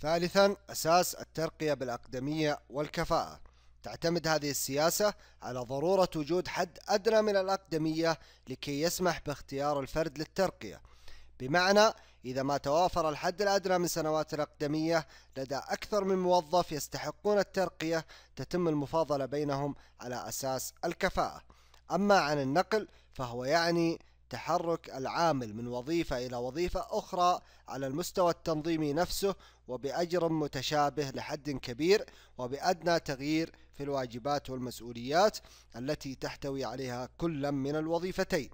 ثالثا أساس الترقية بالأقدمية والكفاءة تعتمد هذه السياسة على ضرورة وجود حد أدنى من الأقدمية لكي يسمح باختيار الفرد للترقية بمعنى إذا ما توافر الحد الأدنى من سنوات الأقدمية لدى أكثر من موظف يستحقون الترقية تتم المفاضلة بينهم على أساس الكفاءة أما عن النقل فهو يعني تحرك العامل من وظيفة إلى وظيفة أخرى على المستوى التنظيمي نفسه وبأجر متشابه لحد كبير وبأدنى تغيير في الواجبات والمسؤوليات التي تحتوي عليها كل من الوظيفتين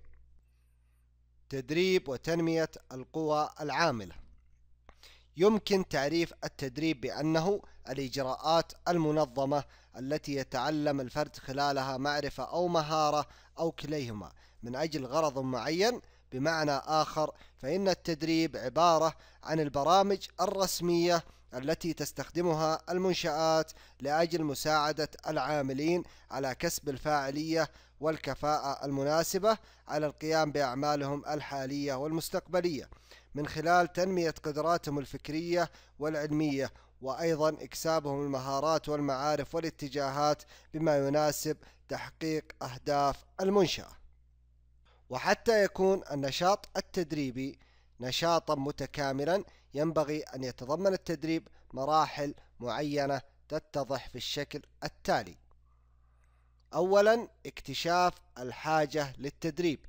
تدريب وتنمية القوى العاملة يمكن تعريف التدريب بأنه الإجراءات المنظمة التي يتعلم الفرد خلالها معرفة أو مهارة أو كليهما من أجل غرض معين بمعنى آخر فإن التدريب عبارة عن البرامج الرسمية التي تستخدمها المنشآت لأجل مساعدة العاملين على كسب الفاعلية والكفاءة المناسبة على القيام بأعمالهم الحالية والمستقبلية من خلال تنمية قدراتهم الفكرية والعلمية وأيضا إكسابهم المهارات والمعارف والاتجاهات بما يناسب تحقيق أهداف المنشأة وحتى يكون النشاط التدريبي نشاطا متكاملا ينبغي أن يتضمن التدريب مراحل معينة تتضح في الشكل التالي أولا اكتشاف الحاجة للتدريب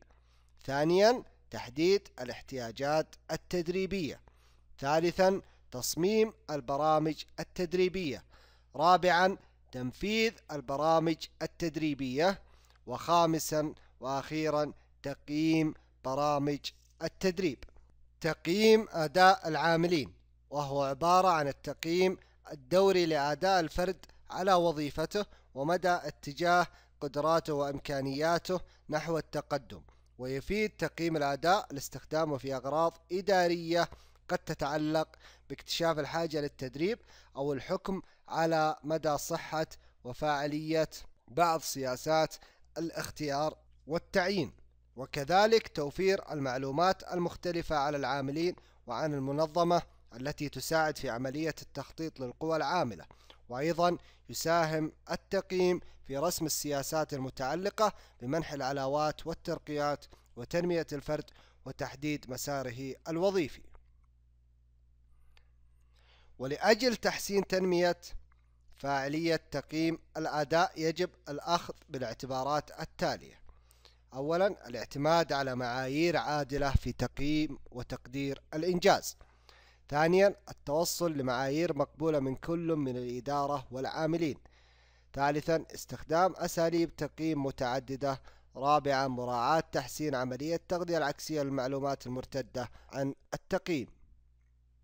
ثانيا تحديد الاحتياجات التدريبية ثالثا تصميم البرامج التدريبية رابعا تنفيذ البرامج التدريبية وخامسا وأخيرا تقييم برامج التدريب تقييم أداء العاملين وهو عبارة عن التقييم الدوري لأداء الفرد على وظيفته ومدى اتجاه قدراته وإمكانياته نحو التقدم ويفيد تقييم الأداء لاستخدامه في أغراض إدارية قد تتعلق باكتشاف الحاجة للتدريب أو الحكم على مدى صحة وفاعلية بعض سياسات الاختيار والتعيين وكذلك توفير المعلومات المختلفة على العاملين وعن المنظمة التي تساعد في عملية التخطيط للقوى العاملة وأيضا يساهم التقييم في رسم السياسات المتعلقة بمنح العلاوات والترقيات وتنمية الفرد وتحديد مساره الوظيفي ولأجل تحسين تنمية فاعلية تقييم الأداء يجب الأخذ بالاعتبارات التالية أولا الاعتماد على معايير عادلة في تقييم وتقدير الإنجاز ثانيا التوصل لمعايير مقبولة من كل من الإدارة والعاملين ثالثا استخدام أساليب تقييم متعددة رابعا مراعاة تحسين عملية التغذية العكسية للمعلومات المرتدة عن التقييم